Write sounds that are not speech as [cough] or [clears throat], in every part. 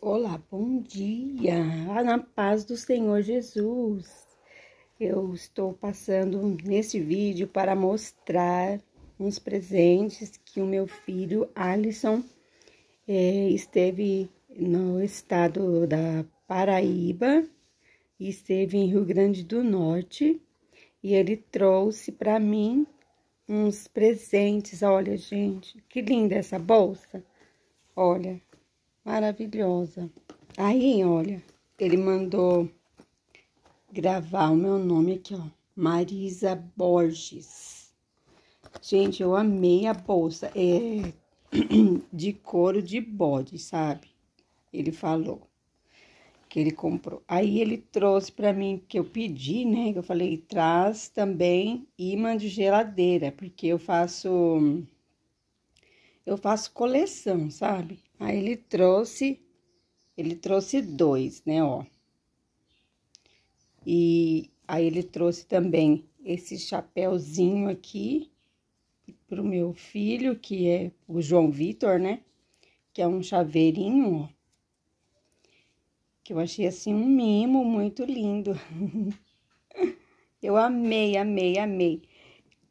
Olá, bom dia, ah, na paz do Senhor Jesus. Eu estou passando nesse vídeo para mostrar uns presentes que o meu filho Alisson é, esteve no estado da Paraíba e esteve em Rio Grande do Norte e ele trouxe para mim uns presentes. Olha, gente, que linda essa bolsa! Olha, maravilhosa. Aí, olha, ele mandou gravar o meu nome aqui, ó. Marisa Borges. Gente, eu amei a bolsa. É [clears throat] de couro de bode, sabe? Ele falou que ele comprou. Aí ele trouxe para mim que eu pedi, né? Eu falei, traz também imã de geladeira, porque eu faço eu faço coleção, sabe? Aí ele trouxe, ele trouxe dois, né, ó. E aí ele trouxe também esse chapéuzinho aqui pro meu filho, que é o João Vitor, né? Que é um chaveirinho, ó. Que eu achei, assim, um mimo muito lindo. [laughs] eu amei, amei, amei.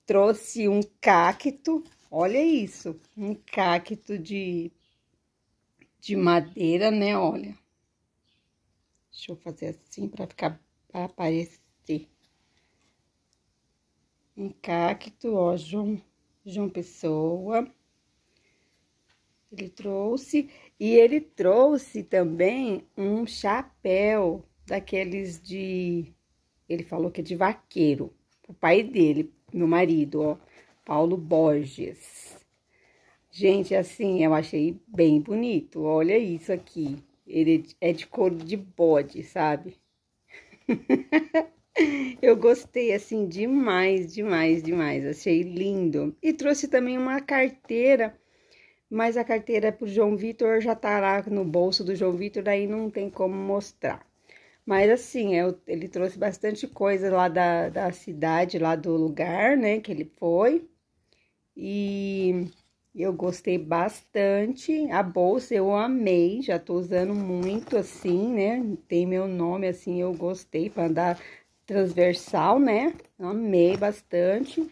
Trouxe um cacto Olha isso, um cacto de, de madeira, né? Olha. Deixa eu fazer assim para ficar para aparecer. Um cacto, ó, João, João Pessoa. Ele trouxe e ele trouxe também um chapéu daqueles de ele falou que é de vaqueiro, o pai dele, meu marido, ó. Paulo Borges. Gente, assim, eu achei bem bonito. Olha isso aqui. Ele é de couro de bode, sabe? [laughs] Eu gostei assim demais, demais, demais. Achei lindo. E trouxe também uma carteira, mas a carteira é pro João Vitor já tá lá no bolso do João Vitor, daí não tem como mostrar. Mas assim, eu, ele trouxe bastante coisa lá da, da cidade, lá do lugar, né, que ele foi e eu gostei bastante. A bolsa eu amei, já tô usando muito assim, né? Tem meu nome assim, eu gostei para andar transversal, né? Amei bastante.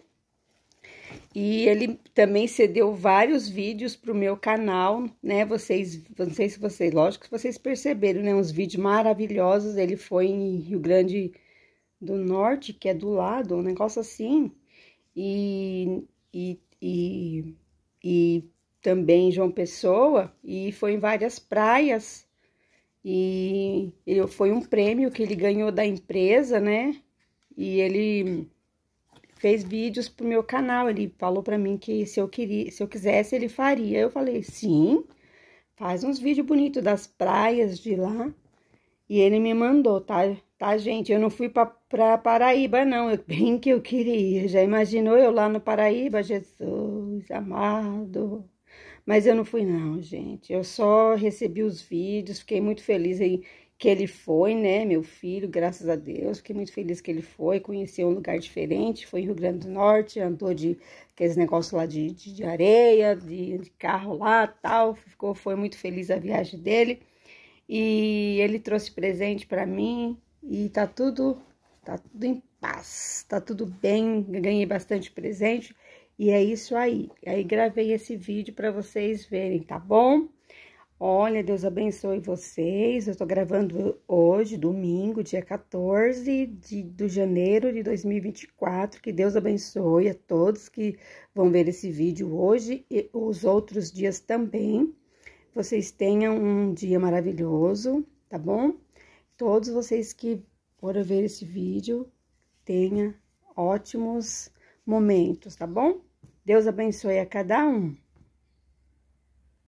E ele também cedeu vários vídeos pro meu canal, né? Vocês, não sei se vocês, lógico que vocês perceberam, né? Uns vídeos maravilhosos. Ele foi em Rio Grande do Norte, que é do lado, um negócio assim. E, e e, e também João Pessoa, e foi em várias praias. E ele, foi um prêmio que ele ganhou da empresa, né? E ele fez vídeos pro meu canal. Ele falou para mim que se eu queria, se eu quisesse, ele faria. Eu falei: "Sim, faz uns vídeos bonitos das praias de lá". E ele me mandou, tá? Tá, gente? Eu não fui pra Paraíba, não. Eu, bem que eu queria. Já imaginou eu lá no Paraíba, Jesus amado? Mas eu não fui, não, gente. Eu só recebi os vídeos, fiquei muito feliz aí que ele foi, né, meu filho, graças a Deus. Fiquei muito feliz que ele foi, conheceu um lugar diferente, foi em Rio Grande do Norte, andou de aqueles negócios lá de, de, de areia, de, de, carro lá, tal. Ficou, foi muito feliz a viagem dele. E ele trouxe presente para mim, e tá tudo, tá tudo em paz, tá tudo bem, ganhei bastante presente e é isso aí. Aí gravei esse vídeo para vocês verem, tá bom? Olha, Deus abençoe vocês. Eu tô gravando hoje, domingo, dia 14 de, de janeiro de 2024. Que Deus abençoe a todos que vão ver esse vídeo hoje e os outros dias também. Vocês tenham um dia maravilhoso, tá bom? todos vocês que foram ver esse vídeo tenha ótimos momentos, tá bom? Deus abençoe a cada um.